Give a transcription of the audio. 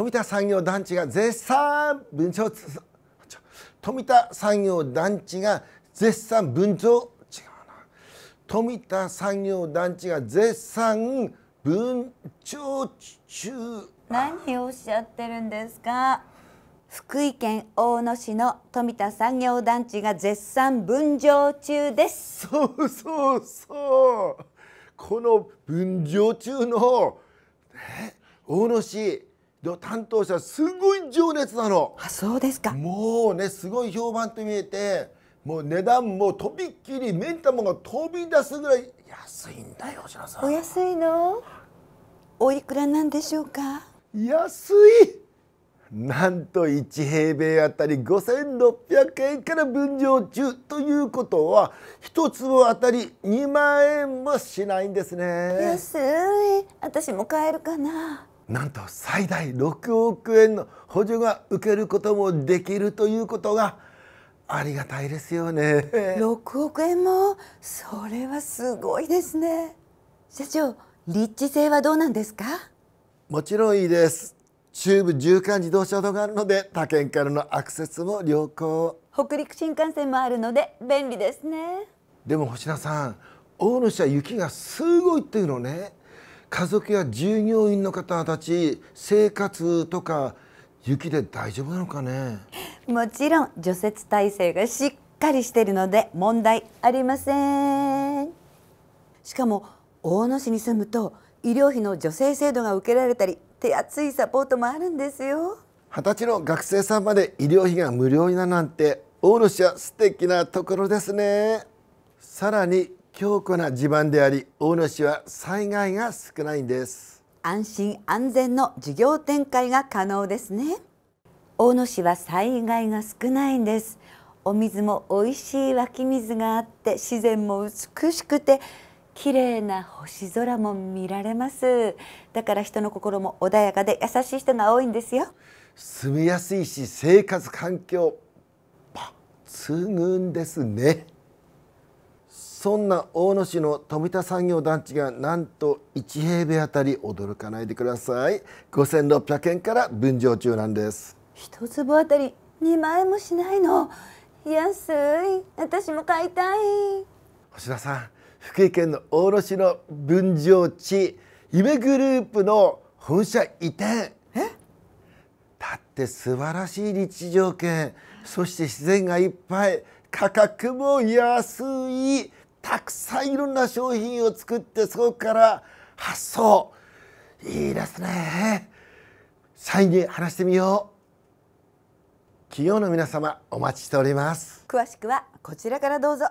富田産業団地が絶賛分譲富田産業団地が絶賛分譲違うな富田産業団地が絶賛分譲中何をおっしゃってるんですか福井県大野市の富田産業団地が絶賛分譲中ですそうそうそうこの分譲中の大野市担当者すごい情熱なのあそうですかもうねすごい評判と見えてもう値段もとびっきり目ん玉が飛び出すぐらい安いんだよお品さんお安いのおいくらなんでしょうか安いなんと1平米あたり5600円から分譲中ということは1坪あたり2万円もしないんですね安い私も買えるかななんと最大6億円の補助が受けることもできるということがありがたいですよね6億円もそれはすごいですね社長立地性はどうなんですかもちろんいいです中部縦貫自動車道があるので他県からのアクセスも良好北陸新幹線もあるので便利ですねでも星名さん大野市は雪がすごいっていうのね家族や従業員の方たち生活とか雪で大丈夫なのかねもちろん除雪体制がしっかりしているので問題ありませんしかも大野市に住むと医療費の助成制度が受けられたり手厚いサポートもあるんですよ二十歳の学生さんまで医療費が無料になるなんて大野市は素敵なところですねさらに強固な地盤であり大野市は災害が少ないんです安心安全の事業展開が可能ですね大野市は災害が少ないんですお水も美味しい湧き水があって自然も美しくて綺麗な星空も見られますだから人の心も穏やかで優しい人が多いんですよ住みやすいし生活環境抜群ですねそんな大野市の富田産業団地がなんと1平米あたり驚かないでください5600円から分譲中なんです一坪あたり2万円もしないの安い私も買いたい星田さん福井県の大野市の分譲地夢グループの本社移転だって素晴らしい立地条件そして自然がいっぱい価格も安いたくさんいろんな商品を作ってそこから発想いいですね社員に話してみよう企業の皆様お待ちしております詳しくはこちらからどうぞ